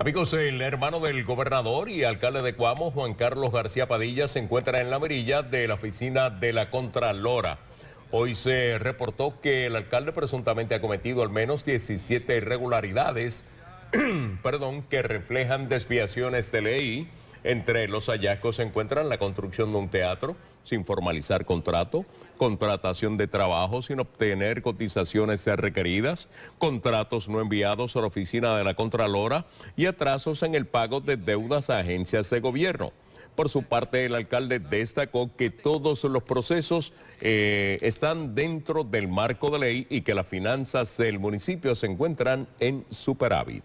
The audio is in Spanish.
Amigos, el hermano del gobernador y alcalde de Cuamo, Juan Carlos García Padilla, se encuentra en la mirilla de la oficina de la Contralora. Hoy se reportó que el alcalde presuntamente ha cometido al menos 17 irregularidades, perdón, que reflejan desviaciones de ley entre los hallazgos se encuentran la construcción de un teatro sin formalizar contrato, contratación de trabajo sin obtener cotizaciones requeridas, contratos no enviados a la oficina de la Contralora y atrasos en el pago de deudas a agencias de gobierno. Por su parte, el alcalde destacó que todos los procesos eh, están dentro del marco de ley y que las finanzas del municipio se encuentran en superávit.